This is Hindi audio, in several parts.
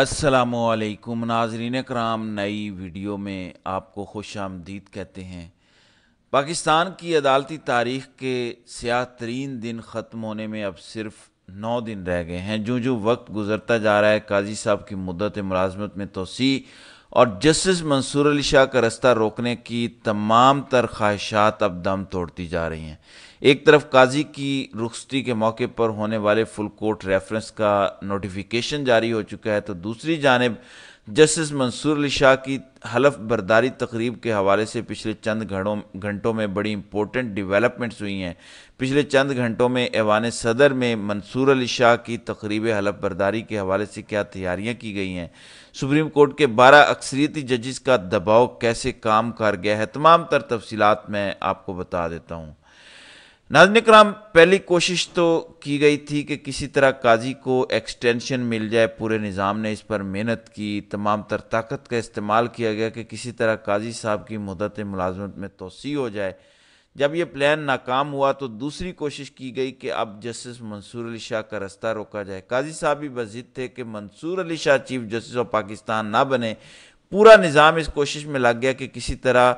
असलकुम नाजरीन कराम नई वीडियो में आपको खुश आमदीद कहते हैं पाकिस्तान की अदालती तारीख के सिया तरीन दिन ख़त्म होने में अब सिर्फ नौ दिन रह गए हैं जो जो वक्त गुजरता जा रहा है काजी साहब की मुद्दत मुलाजमत में तोसी और जस्टिस मंसूर अली शाह का रास्ता रोकने की तमाम तर ख्वाहिशात अब दम तोड़ती जा रही हैं एक तरफ काजी की रुखसती के मौके पर होने वाले फुल कोर्ट रेफरेंस का नोटिफिकेशन जारी हो चुका है तो दूसरी जानब जस्टिस मंसूर अली शाह की हलफ बरदारी तकरीब के हवाले से पिछले चंद घड़ों घंटों में बड़ी इंपॉर्टेंट डिवेलपमेंट्स हुई हैं पिछले चंद घंटों में एवान सदर में मंसूर अली शाह की तकरीब हलफ बरदारी के हवाले से क्या तैयारियाँ की गई हैं सुप्रीम कोर्ट के बारह अक्सरियती जजिस का दबाव कैसे काम कर गया है तमाम तर तफसीत मैं आपको बता देता हूँ नाजन कराम पहली कोशिश तो की गई थी कि किसी तरह काजी को एक्सटेंशन मिल जाए पूरे निज़ाम ने इस पर मेहनत की तमाम तर ताकत का इस्तेमाल किया गया कि किसी तरह काजी साहब की मदत मुलाजमत में तोसी हो जाए जब यह प्लान नाकाम हुआ तो दूसरी कोशिश की गई कि अब जस्टिस मंसूर अली शाह का रास्ता रोका जाए काजी साहब भी बजिद थे कि Mansoor Ali Shah chief justice of Pakistan ना बने पूरा निज़ाम इस कोशिश में लग गया कि किसी तरह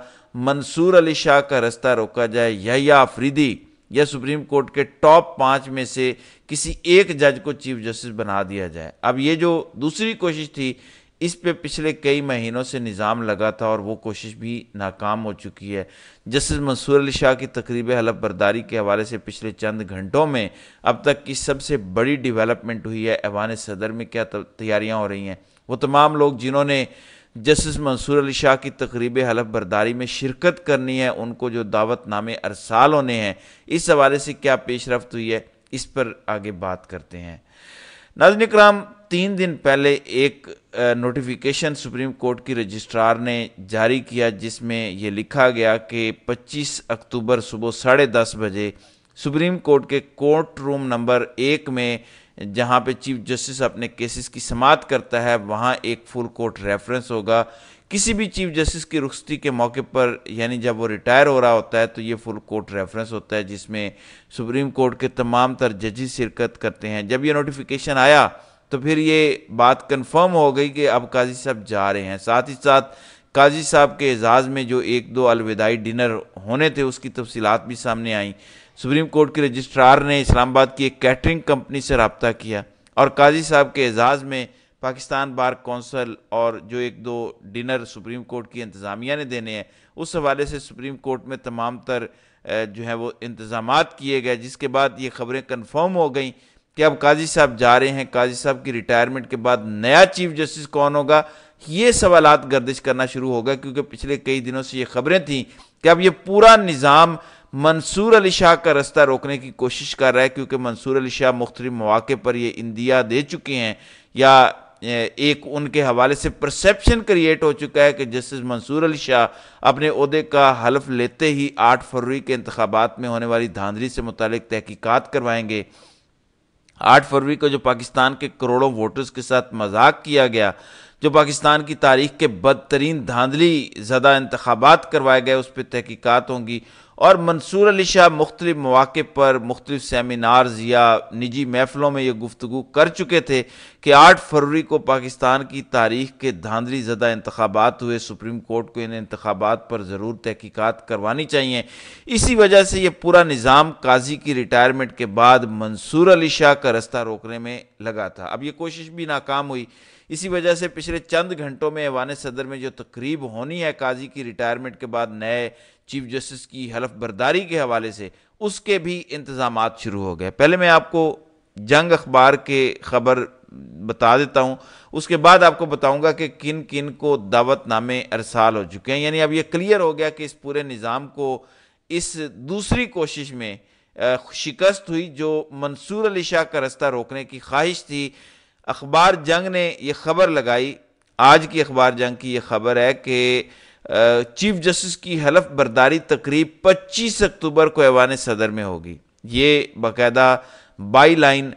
मंसूर अली शाह का रास्ता रोका जाए या, या आफरीदी या सुप्रीम कोर्ट के टॉप पाँच में से किसी एक जज को चीफ जस्टिस बना दिया जाए अब ये जो दूसरी कोशिश थी इस पे पिछले कई महीनों से निज़ाम लगा था और वो कोशिश भी नाकाम हो चुकी है जस्टिस मंसूर अली शाह की तकरीब हलफ बरदारी के हवाले से पिछले चंद घंटों में अब तक की सबसे बड़ी डेवलपमेंट हुई है ऐवान सदर में क्या तैयारियाँ हो रही हैं वो तमाम लोग जिन्होंने जस्टिस मंसूर अली शाह की तकरीब हलफ बरदारी में शिरकत करनी है उनको जो दावत नामे अरसाल होने हैं इस हवाले से क्या पेशरफ हुई है इस पर आगे बात करते हैं नाजन कराम तीन दिन पहले एक नोटिफिकेशन सुप्रीम कोर्ट की रजिस्ट्रार ने जारी किया जिसमें यह लिखा गया कि 25 अक्टूबर सुबह साढ़े दस बजे सुप्रीम कोर्ट के कोर्ट रूम नंबर एक में जहां पे चीफ जस्टिस अपने केसेस की समाप्त करता है वहां एक फुल कोर्ट रेफरेंस होगा किसी भी चीफ जस्टिस की रुख्सती के मौके पर यानी जब वो रिटायर हो रहा होता है तो ये फुल कोर्ट रेफरेंस होता है जिसमें सुप्रीम कोर्ट के तमाम तर जजिस शिरकत करते हैं जब ये नोटिफिकेशन आया तो फिर ये बात कंफर्म हो गई कि अब काजी साहब जा रहे हैं साथ ही साथ काजी साहब के एजाज़ में जो एक दो अलविदाई डिनर होने थे उसकी तफसीत भी सामने आई सुप्रीम कोर्ट के रजिस्ट्रार ने इस्लामाबाद की एक कैटरिंग कंपनी से रबता किया और काजी साहब के एजाज़ में पाकिस्तान बार कौंसल और जो एक दो डिनर सुप्रीम कोर्ट की इंतज़ामिया ने देने हैं उस हवाले से सुप्रीम कोर्ट में तमाम तर जो है वो इंतज़ाम किए गए जिसके बाद ये खबरें कन्फर्म हो गई कि अब काजी साहब जा रहे हैं काजी साहब की रिटायरमेंट के बाद नया चीफ जस्टिस कौन होगा ये सवाल गर्दिश करना शुरू होगा क्योंकि पिछले कई दिनों से ये खबरें थीं कि अब ये पूरा निज़ाम मंसूर अली शाह का रास्ता रोकने की कोशिश कर रहा है क्योंकि मंसूर अली शाह मुख्तलि मौाक़े पर ये इंदिया दे चुके हैं या एक उनके हवाले से परसेप्शन क्रिएट हो चुका है कि जस्टिस मंसूर अली शाह अपने अहदे का हलफ लेते ही आठ फरवरी के इंतबात में होने वाली धांधली से मुतल तहकीक़ात करवाएंगे आठ फरवरी को जो पाकिस्तान के करोड़ों वोटर्स के साथ मजाक किया गया जो पाकिस्तान की तारीख के बदतरीन धांधली ज़दा इंतबात करवाए गए उस पर तहकीकत होंगी और मंसूर अली शाह मुख्तलि मौाक़ पर मुख्तु सेमिनार्स या निजी महफ़लों में ये गुफ्तु कर चुके थे कि आठ फरवरी को पाकिस्तान की तारीख के धांधली ज़दा इंतबात हुए सुप्रीम कोर्ट को इन इंतबात पर ज़रूर तहकीकत करवानी चाहिए इसी वजह से यह पूरा निज़ाम काजी की रिटायरमेंट के बाद मंसूर अली शाह का रास्ता रोकने में लगा था अब यह कोशिश भी नाकाम हुई इसी वजह से पिछले चंद घंटों में ऐवान सदर में जो तकरीब होनी है काजी की रिटायरमेंट के बाद नए चीफ जस्टिस की हलफ बर्दारी के हवाले से उसके भी इंतज़ाम शुरू हो गए पहले मैं आपको जंग अखबार के खबर बता देता हूं उसके बाद आपको बताऊंगा कि किन किन को दावतनामे अरसाल हो चुके हैं यानी अब यह क्लियर हो गया कि इस पूरे निज़ाम को इस दूसरी कोशिश में शिकस्त हुई जो मंसूर अली शाह का रास्ता रोकने की ख्वाहिश थी अखबार जंग ने ये खबर लगाई आज की अखबार जंग की ये खबर है कि चीफ जस्टिस की हलफ बर्दारी तकरीब 25 अक्टूबर को ऐवान सदर में होगी ये बाकायदा बाई लाइन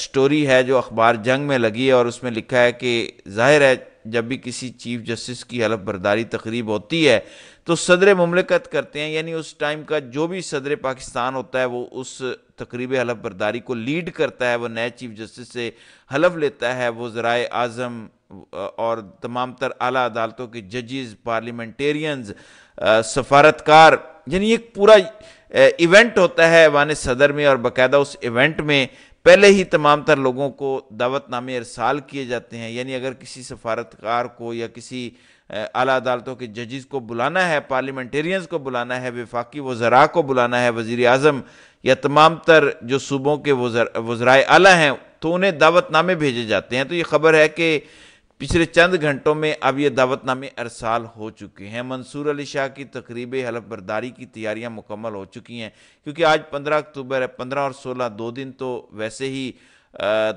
स्टोरी है जो अखबार जंग में लगी है और उसमें लिखा है कि जाहिर है जब भी किसी चीफ जस्टिस की हलफ बर्दारी तकरीब होती है तो सदर ममलिकत करते हैं यानी उस टाइम का जो भी सदर पाकिस्तान होता है वो उस तकरीब हलफ बर्दारी को लीड करता है वो नए चीफ जस्टिस से हलफ लेता है वो ज़राए आज़म और तमाम तर अली अदालतों के जजेस पार्लियामेंटेरियंस सफारतकार यानी एक पूरा इवेंट होता है वान सदर में और बाकायदा उस इवेंट में पहले ही तमाम तर लोगों को दावतनामे अरसाल किए जाते हैं यानी अगर किसी सफारतकार को या किसी अला अदालतों के जजिस को बुलाना है पार्लियामेंटेरियंस को बुलाना है विफाकी वज़रा को बुलाना है वज़ी अजम या तमाम तर जो सूबों के वज़रा अला हैं तो उन्हें दावतनामे भेजे जाते हैं तो ये खबर है कि पिछले चंद घंटों में अब ये दावतनामे अरसाल हो चुके हैं मंसूर अली शाह की तकरीब हलफ की तैयारियां मुकम्मल हो चुकी हैं क्योंकि आज 15 अक्टूबर है 15 और 16 दो दिन तो वैसे ही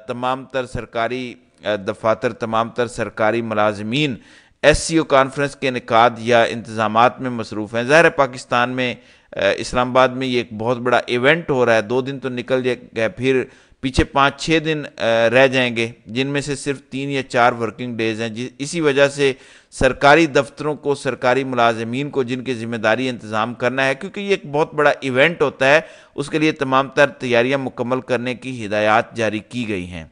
तमाम तर सरकारी दफातर तमाम तर सरकारी मलाजमीन एस सी ओ कॉन्फ्रेंस के इनकाद या इंतज़ाम में मसरूफ़ हैं ज़ाहिर है पाकिस्तान में इस्लामाबाद में ये एक बहुत बड़ा इवेंट हो रहा है दो दिन तो निकल गए फिर पीछे पाँच छः दिन रह जाएंगे जिनमें से सिर्फ तीन या चार वर्किंग डेज़ हैं इसी वजह से सरकारी दफ्तरों को सरकारी मुलाजमीन को जिनकी ज़िम्मेदारी इंतज़ाम करना है क्योंकि ये एक बहुत बड़ा इवेंट होता है उसके लिए तमाम तर तैयारियाँ मुकम्मल करने की हिदायत जारी की गई हैं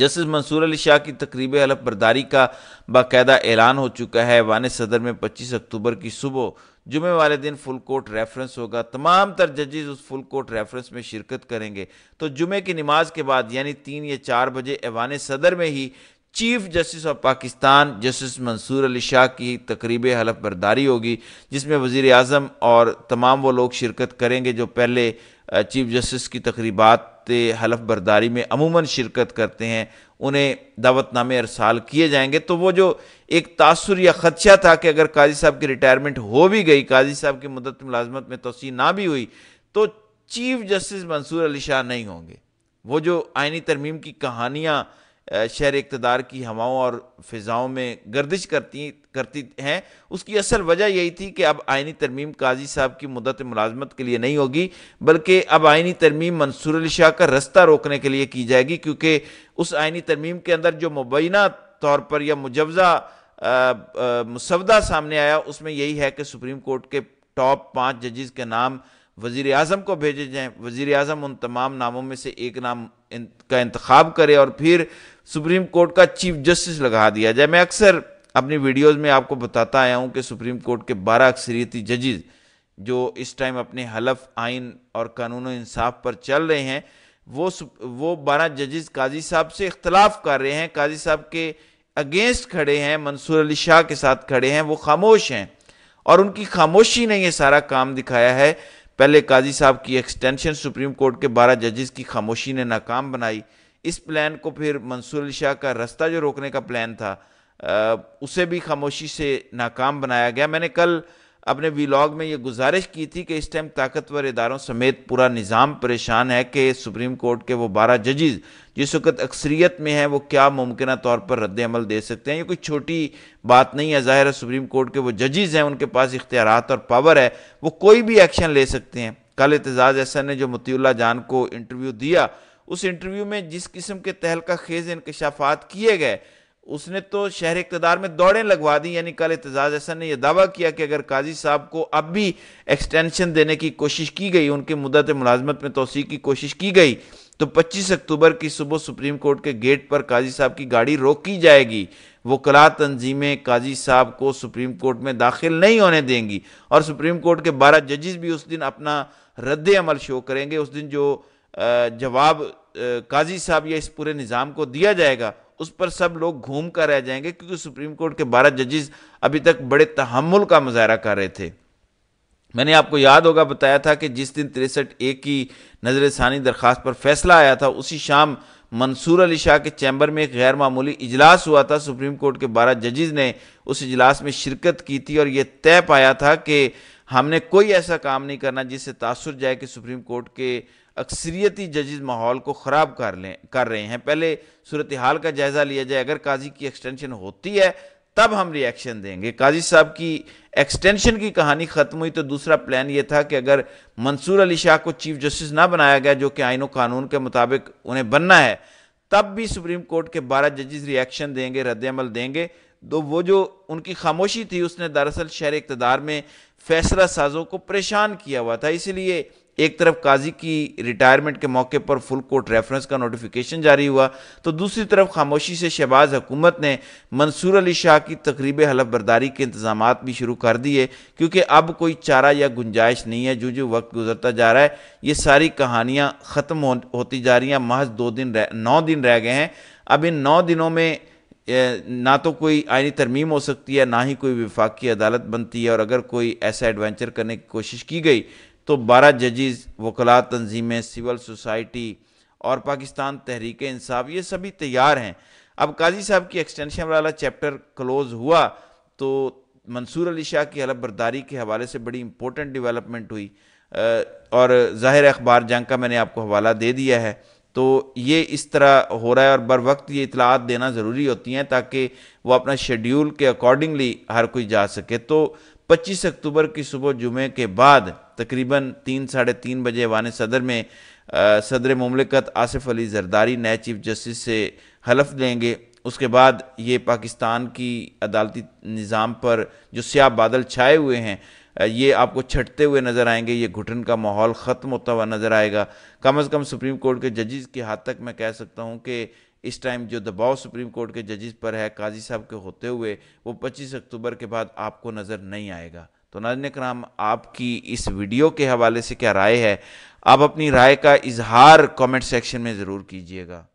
जस्टिस मंसूर अली शाह की तकरीब हलफ बरदारी का बाकायदा ऐलान हो चुका है वान सदर में 25 अक्टूबर की सुबह जुमे वाले दिन फुल कोर्ट रेफरेंस होगा तमाम तर जजेज उस फुल कोर्ट रेफरेंस में शिरकत करेंगे तो जुमे की नमाज के बाद यानी तीन या चार बजे ऐवान सदर में ही chief justice of Pakistan justice Mansoor Ali Shah की तकरीब हलफ बरदारी होगी जिसमें वजीर अजम और तमाम वो लोग शिरकत करेंगे जो पहले चीफ जस्टिस की तकरीबात हलफ बरदारी में अमूमन शिरकत करते हैं उन्हें दावतनामे अरसाल किए जाएंगे तो वो जो एक तासर या ख़दशा था कि अगर काजी साहब की रिटायरमेंट हो भी गई काजी साहब की मदत मुलाजमत में तोसी ना भी हुई तो चीफ जस्टिस मंसूर अली शाह नहीं होंगे वो जो आइनी तरमीम की कहानियाँ शहर इकतदार की हवाओं और फ़िज़ाओं में गर्दिश करती करती हैं उसकी असल वजह यही थी कि अब आइनी तरमीम काजी साहब की मदत मुलाजमत के लिए नहीं होगी बल्कि अब आइनी तरमीम मंसूर अली शाह का रास्ता रोकने के लिए की जाएगी क्योंकि उस आइनी तरमीम के अंदर जो मुबैना तौर पर या मुजवजा मुसवदा सामने आया उसमें यही है कि सुप्रीम कोर्ट के टॉप पाँच जजेज़ के नाम वज़ी अजम को भेजे जाएँ वज़ी अजम उन तमाम नामों में से एक नाम का इंतखब करे और फिर सुप्रीम कोर्ट का चीफ जस्टिस लगा दिया जाए मैं अक्सर अपनी वीडियोस में आपको बताता आया हूँ कि सुप्रीम कोर्ट के बारह अक्सरीती जजेज जो इस टाइम अपने हलफ आइन और कानून इंसाफ पर चल रहे हैं वो वो बारह जजेज काजी साहब से इख्तलाफ कर रहे हैं काजी साहब के अगेंस्ट खड़े हैं मंसूर अली शाह के साथ खड़े हैं वो खामोश हैं और उनकी खामोशी ने यह सारा काम दिखाया है पहले काजी साहब की एक्सटेंशन सुप्रीम कोर्ट के बारह जजेस की खामोशी ने नाकाम बनाई इस प्लान को फिर मंसूर अली शाह का रास्ता जो रोकने का प्लान था उसे भी खामोशी से नाकाम बनाया गया मैंने कल अपने वीलॉग में ये गुजारिश की थी कि इस टाइम ताकतवर इदारों समेत पूरा निज़ाम परेशान है कि सुप्रीम कोर्ट के वो बारह जजेज जिस वक्त अक्सरियत में हैं वो क्या मुमकिन तौर पर रद्द अमल दे सकते हैं ये कोई छोटी बात नहीं है ज़ाहिर है सुप्रीम कोर्ट के वो जजेज हैं उनके पास इख्तियार और पावर है वो कोई भी एक्शन ले सकते हैं कल एतजाज़ एहसन ने जो मतील्ला जान को इंटरव्यू दिया उस इंटरव्यू में जिस किस्म के तहलका खेज इनकशाफात किए गए उसने तो शहर इकतदार में दौड़ें लगवा दी यानी कल एतजाज हसन ने यह दावा किया कि अगर काजी साहब को अब भी एक्सटेंशन देने की कोशिश की गई उनकी मुदत मुलाजमत में तोसी की कोशिश की गई तो 25 अक्टूबर की सुबह सुप्रीम कोर्ट के गेट पर काजी साहब की गाड़ी रोकी जाएगी वो कला तंजीमें काजी साहब को सुप्रीम कोर्ट में दाखिल नहीं होने देंगी और सुप्रीम कोर्ट के बारह जजेस भी उस दिन अपना रद्द अमल शो करेंगे उस दिन जो जवाब काजी साहब या इस पूरे निज़ाम को दिया जाएगा उस पर सब लोग घूम कर रह जाएंगे क्योंकि सुप्रीम कोर्ट के बारह जजेस अभी तक बड़े तहमुल का मुजाहरा कर रहे थे मैंने आपको याद होगा बताया था कि जिस दिन तिरसठ ए की नजर षानी दरखास्त पर फैसला आया था उसी शाम मंसूर अली शाह के चैम्बर में एक गैर मामूली इजलास हुआ था सुप्रीम कोर्ट के बारह जजेज ने उस इजलास में शिरकत की थी और यह तय पाया था कि हमने कोई ऐसा काम नहीं करना जिससे तासर जाए कि सुप्रीम कोर्ट के अक्सरियती जजेस माहौल को ख़राब कर लें कर रहे हैं पहले सूरत हाल का जायज़ा लिया जाए अगर काजी की एक्सटेंशन होती है तब हम रिएक्शन देंगे काजी साहब की एक्सटेंशन की कहानी ख़त्म हुई तो दूसरा प्लान ये था कि अगर मंसूर अली शाह को चीफ जस्टिस ना बनाया गया जो कि आइनो कानून के मुताबिक उन्हें बनना है तब भी सुप्रीम कोर्ट के बारह जजेस रिएक्शन देंगे रद्दमल देंगे तो वो जो उनकी खामोशी थी उसने दरअसल शहर इकतदार में फैसला साजों को परेशान किया हुआ था इसलिए एक तरफ काजी की रिटायरमेंट के मौके पर फुल कोर्ट रेफरेंस का नोटिफिकेशन जारी हुआ तो दूसरी तरफ खामोशी से शहबाज हुकूमत ने मंसूर अली शाह की तकरीब हलफ बर्दारी के इंतजाम भी शुरू कर दिए क्योंकि अब कोई चारा या गुंजाइश नहीं है जो जो वक्त गुजरता जा रहा है ये सारी कहानियाँ ख़त्म हो, होती जा रही हैं महज दो दिन रह नौ दिन रह गए हैं अब इन नौ दिनों में ना तो कोई आइनी तरमीम हो सकती है ना ही कोई विफाकी अदालत बनती है और अगर कोई ऐसा एडवेंचर करने की कोशिश की गई तो 12 जजेस वकला तंजीमें सिविल सोसाइटी और पाकिस्तान तहरीक इंसाफ ये सभी तैयार हैं अब काजी साहब की एक्सटेंशन वाला चैप्टर क्लोज़ हुआ तो मंसूर अली शाह की हलब बरदारी के हवाले से बड़ी इंपॉर्टेंट डेवलपमेंट हुई और ज़ाहिर अखबार जंग का मैंने आपको हवाला दे दिया है तो ये इस तरह हो रहा है और बर वक्त ये इतलात देना ज़रूरी होती हैं ताकि वो अपना शेड्यूल के अकॉर्डिंगली हर कोई जा सके तो 25 अक्टूबर की सुबह जुमे के बाद तकरीबन तीन साढ़े तीन बजे वान सदर में सदर ममलिकत आसिफ अली जरदारी नए चीफ जस्टिस से हलफ लेंगे उसके बाद ये पाकिस्तान की अदालती निज़ाम पर जो स्याह बादल छाए हुए हैं ये आपको छटते हुए नज़र आएंगे ये घुटन का माहौल ख़त्म होता हुआ नज़र आएगा कम अज़ कम सुप्रीम कोर्ट के जजेस के हाथ तक मैं कह सकता हूँ कि इस टाइम जो दबाव सुप्रीम कोर्ट के जजिस पर है काजी साहब के होते हुए वो 25 अक्टूबर के बाद आपको नज़र नहीं आएगा तो नाजन कराम आपकी इस वीडियो के हवाले से क्या राय है आप अपनी राय का इजहार कमेंट सेक्शन में ज़रूर कीजिएगा